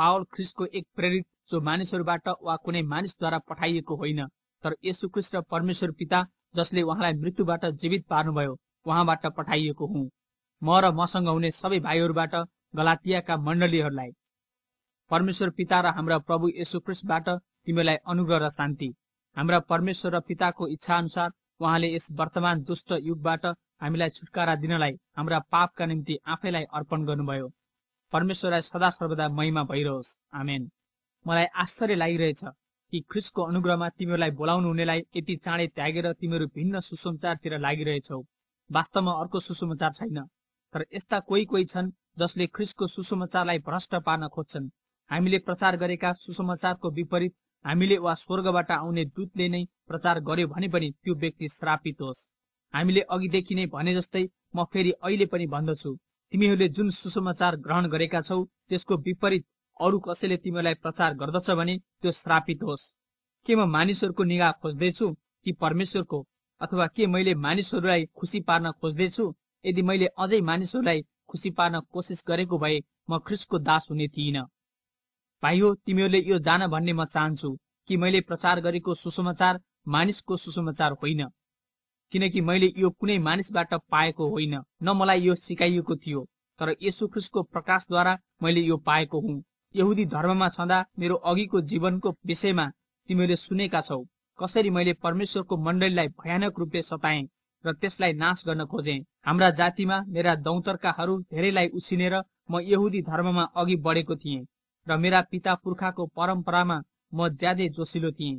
Paul एक ख्रिस्टको एक प्रेरित जो मानिसहरूबाट वा कुनै मानिसद्वारा पठाइएको होइन तर यसु ख्रिस्ट र परमेश्वर पिता जसले उहाँलाई मृत्युबाट जीवित पार्नुभयो उहाँबाट पठाइएको हुँ म र मसँग हुने सबै भाइहरूबाट गलातियाका मण्डलीहरूलाई परमेश्वर पिता र हाम्रा प्रभु यसु ख्रिस्टबाट तिमीलाई अनुग्रह र शान्ति हाम्रा परमेश्वर र पिताको इच्छा अनुसार उहाँले यस वर्तमान दुष्ट युगबाट हामीलाई छुटकारा दिनलाई हाम्रा पापका निम्ति आफैलाई अर्पण गर्नुभयो परमेश्वरलाई सदा सर्वदा महिमा भइरहोस् आमेन मलाई आश्चर्य लागिरहेछ कि ख्रिसको अनुग्रहमा तिमीहरूलाई बोलाउनु हुनेलाई यति चाँडै त्यागेर तिमीहरू भिन्न सुसमाचारतिर लागिरहेछौ वास्तवमा अर्को सुसमाचार छैन तर यस्ता कोही कोही छन् जसले ख्रिसको सुसमाचारलाई भ्रष्ट पार्न खोज्छन् हामीले प्रचार गरेका सुसमाचारको विपरीत हामीले वा स्वर्गबाट आउने दूतले नै प्रचार गर्यो भने पनि त्यो व्यक्ति श्रापित होस् हामीले अघिदेखि नै भने जस्तै म फेरि अहिले पनि भन्दछु तिमीहरूले जुन सुसमाचार ग्रहण गरेका छौ त्यसको विपरीत अरू कसैले तिमीहरूलाई प्रचार गर्दछ भने त्यो श्रापित होस् के म मानिसहरूको निगाह खोज्दैछु कि परमेश्वरको अथवा के मैले मानिसहरूलाई खुसी पार्न खोज्दैछु यदि मैले अझै मानिसहरूलाई खुसी पार्न कोसिस गरेको भए म ख्रिसको दास हुने थिइनँ भाइ हो तिमीहरूले यो जान भन्ने म चाहन्छु कि मैले प्रचार गरेको सुसमाचार मानिसको सुसमाचार होइन किनकि मैले यो कुनै मानिसबाट पाएको होइन न मलाई यो सिकाइएको थियो तर यसु ख्रिसको प्रकाशद्वारा मैले यो पाएको हुँ यहुदी धर्ममा छँदा मेरो अघिको जीवनको विषयमा तिमीले सुनेका छौ कसरी मैले परमेश्वरको मण्डलीलाई भयानक रूपले सताएँ र त्यसलाई नाश गर्न खोजेँ हाम्रा जातिमा मेरा दौतर्काहरू धेरैलाई उसिनेर म यहुदी धर्ममा अघि बढेको थिएँ र मेरा पिता पुर्खाको परम्परामा म ज्यादै जोसिलो थिएँ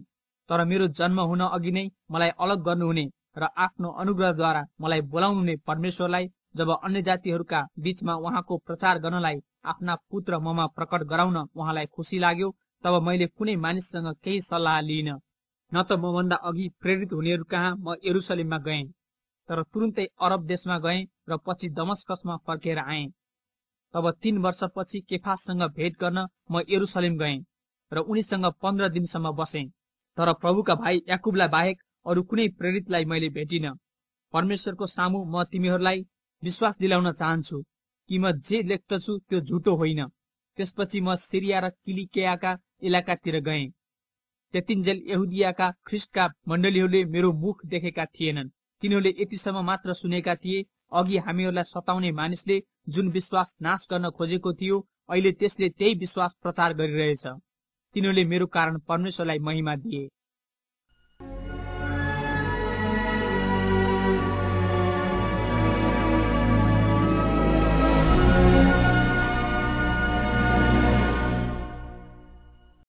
तर मेरो जन्म हुन अघि नै मलाई अलग गर्नुहुने र आफ्नो अनुग्रहद्वारा मलाई बोलाउनु बोलाउनुहुने परमेश्वरलाई जब अन्य जातिहरूका बीचमा उहाँको प्रचार गर्नलाई आफ्ना पुत्र ममा प्रकट गराउन उहाँलाई खुसी लाग्यो तब मैले कुनै मानिससँग केही सल्लाह लिइन न त म भन्दा अघि प्रेरित हुनेहरू कहाँ म एरुसलिममा गएँ तर तुरुन्तै अरब देशमा गएँ र पछि दमस्कसमा फर्केर आएँ तब तीन वर्षपछि केफासँग भेट गर्न म एरुसलिम गएँ र उनीसँग पन्ध्र दिनसम्म बसेँ तर प्रभुका भाइ याकुबलाई बाहेक अरू कुनै प्रेरितलाई मैले भेटिन परमेश्वरको सामु म तिमीहरूलाई विश्वास दिलाउन चाहन्छु कि म जे लेख्दछु त्यो झुटो होइन त्यसपछि म सिरिया र किलिकेयाका इलाकातिर गएँ त्यतिन्जेल यहुदियाका ख्रिस्टका मण्डलीहरूले मेरो मुख देखेका थिएनन् तिनीहरूले यतिसम्म मात्र सुनेका थिए अघि हामीहरूलाई सताउने मानिसले जुन विश्वास नाश गर्न खोजेको थियो अहिले त्यसले त्यही विश्वास प्रचार गरिरहेछ तिनीहरूले मेरो कारण परमेश्वरलाई महिमा दिए